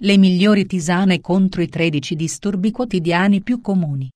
le migliori tisane contro i 13 disturbi quotidiani più comuni.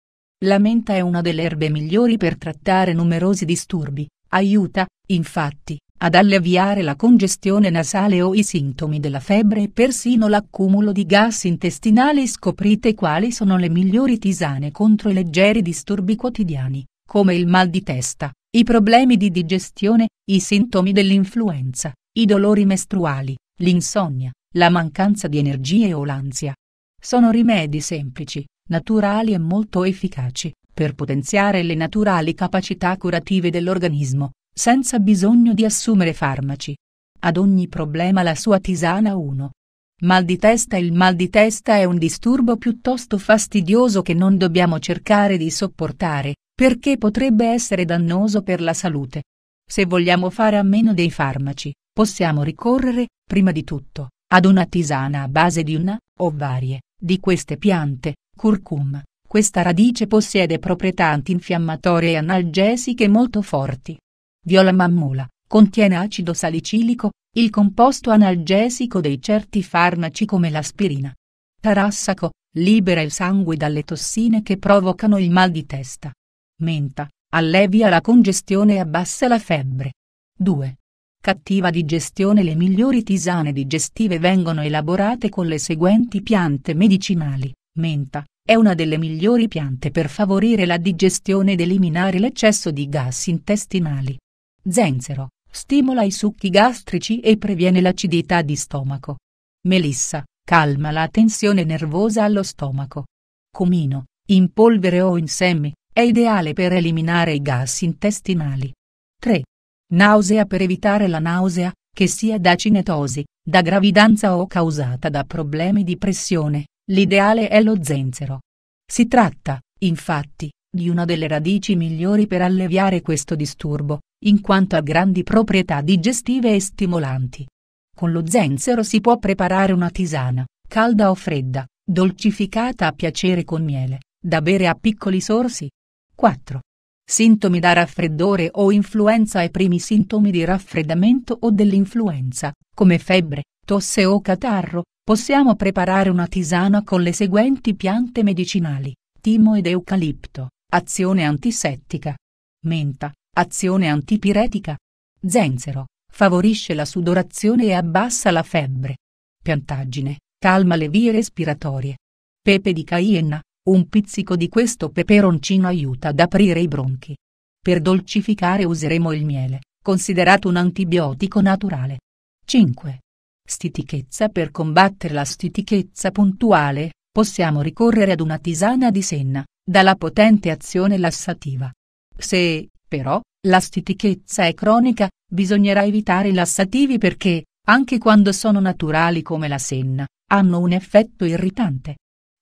La menta è una delle erbe migliori per trattare numerosi disturbi, aiuta, infatti, ad alleviare la congestione nasale o i sintomi della febbre e persino l'accumulo di gas intestinali. Scoprite quali sono le migliori tisane contro i leggeri disturbi quotidiani, come il mal di testa, i problemi di digestione, i sintomi dell'influenza, i dolori mestruali, l'insonnia, la mancanza di energie o l'ansia. Sono rimedi semplici, naturali e molto efficaci per potenziare le naturali capacità curative dell'organismo, senza bisogno di assumere farmaci. Ad ogni problema la sua tisana 1. Mal di testa Il mal di testa è un disturbo piuttosto fastidioso che non dobbiamo cercare di sopportare, perché potrebbe essere dannoso per la salute. Se vogliamo fare a meno dei farmaci, possiamo ricorrere, prima di tutto, ad una tisana a base di una, o varie, di queste piante, curcum, questa radice possiede proprietà antinfiammatorie e analgesiche molto forti. Viola mammola, contiene acido salicilico, il composto analgesico dei certi farmaci come l'aspirina. Tarassaco, libera il sangue dalle tossine che provocano il mal di testa. Menta, allevia la congestione e abbassa la febbre. 2. Cattiva digestione Le migliori tisane digestive vengono elaborate con le seguenti piante medicinali. Menta, è una delle migliori piante per favorire la digestione ed eliminare l'eccesso di gas intestinali. Zenzero, stimola i succhi gastrici e previene l'acidità di stomaco. Melissa, calma la tensione nervosa allo stomaco. Comino, in polvere o in semi, è ideale per eliminare i gas intestinali. 3. Nausea per evitare la nausea, che sia da cinetosi, da gravidanza o causata da problemi di pressione, l'ideale è lo zenzero. Si tratta, infatti, di una delle radici migliori per alleviare questo disturbo, in quanto ha grandi proprietà digestive e stimolanti. Con lo zenzero si può preparare una tisana, calda o fredda, dolcificata a piacere con miele, da bere a piccoli sorsi. 4. Sintomi da raffreddore o influenza I primi sintomi di raffreddamento o dell'influenza, come febbre, tosse o catarro, possiamo preparare una tisana con le seguenti piante medicinali, timo ed eucalipto, azione antisettica. Menta, azione antipiretica. Zenzero, favorisce la sudorazione e abbassa la febbre. Piantaggine, calma le vie respiratorie. Pepe di Caienna, un pizzico di questo peperoncino aiuta ad aprire i bronchi. Per dolcificare useremo il miele, considerato un antibiotico naturale. 5. Stitichezza Per combattere la stitichezza puntuale, possiamo ricorrere ad una tisana di senna, dalla potente azione lassativa. Se, però, la stitichezza è cronica, bisognerà evitare i lassativi perché, anche quando sono naturali come la senna, hanno un effetto irritante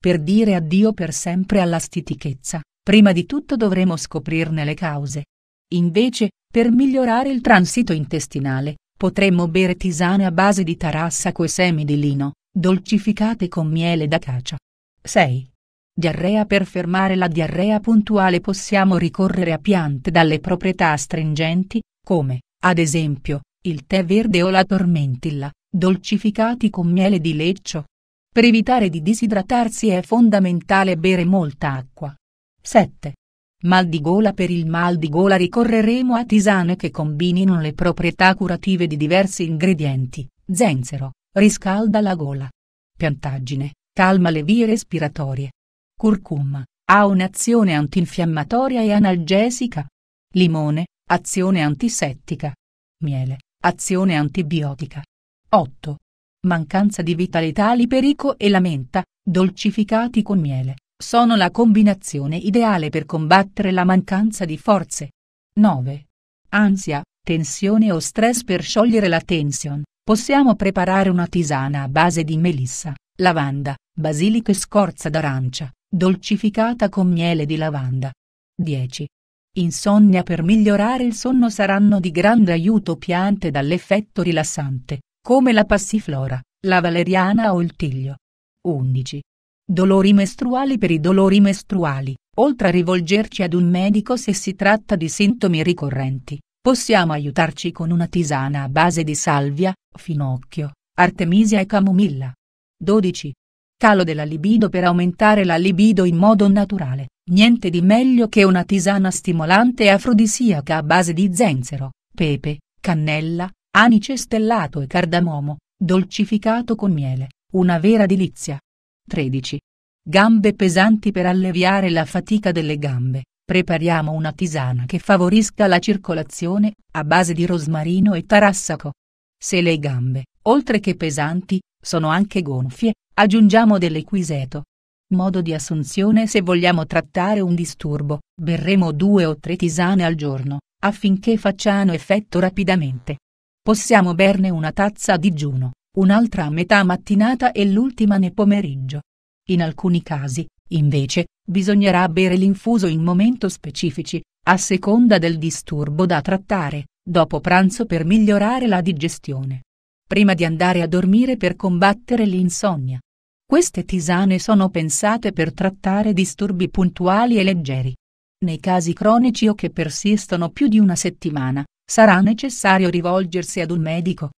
per dire addio per sempre alla stitichezza, prima di tutto dovremo scoprirne le cause. Invece, per migliorare il transito intestinale, potremmo bere tisane a base di tarassaco e semi di lino, dolcificate con miele d'acacia. 6. Diarrea Per fermare la diarrea puntuale possiamo ricorrere a piante dalle proprietà astringenti, come, ad esempio, il tè verde o la tormentilla, dolcificati con miele di leccio, per evitare di disidratarsi è fondamentale bere molta acqua. 7. Mal di gola Per il mal di gola ricorreremo a tisane che combinino le proprietà curative di diversi ingredienti. Zenzero, riscalda la gola. Piantaggine, calma le vie respiratorie. Curcuma, ha un'azione antinfiammatoria e analgesica. Limone, azione antisettica. Miele, azione antibiotica. 8 mancanza di vitalità l'iperico e la menta, dolcificati con miele, sono la combinazione ideale per combattere la mancanza di forze. 9. Ansia, tensione o stress per sciogliere la tension, possiamo preparare una tisana a base di melissa, lavanda, basilico e scorza d'arancia, dolcificata con miele di lavanda. 10. Insonnia per migliorare il sonno saranno di grande aiuto piante dall'effetto rilassante, come la passiflora, la valeriana o il tiglio. 11. Dolori mestruali Per i dolori mestruali, oltre a rivolgerci ad un medico se si tratta di sintomi ricorrenti, possiamo aiutarci con una tisana a base di salvia, finocchio, artemisia e camomilla. 12. Calo della libido Per aumentare la libido in modo naturale, niente di meglio che una tisana stimolante e afrodisiaca a base di zenzero, pepe, cannella, anice stellato e cardamomo, dolcificato con miele, una vera delizia. 13. Gambe pesanti per alleviare la fatica delle gambe. Prepariamo una tisana che favorisca la circolazione, a base di rosmarino e tarassaco. Se le gambe, oltre che pesanti, sono anche gonfie, aggiungiamo dell'equiseto. Modo di assunzione se vogliamo trattare un disturbo, berremo due o tre tisane al giorno, affinché facciano effetto rapidamente. Possiamo berne una tazza a digiuno, un'altra a metà mattinata e l'ultima nel pomeriggio. In alcuni casi, invece, bisognerà bere l'infuso in momento specifici, a seconda del disturbo da trattare, dopo pranzo per migliorare la digestione. Prima di andare a dormire per combattere l'insonnia. Queste tisane sono pensate per trattare disturbi puntuali e leggeri. Nei casi cronici o che persistono più di una settimana, sarà necessario rivolgersi ad un medico,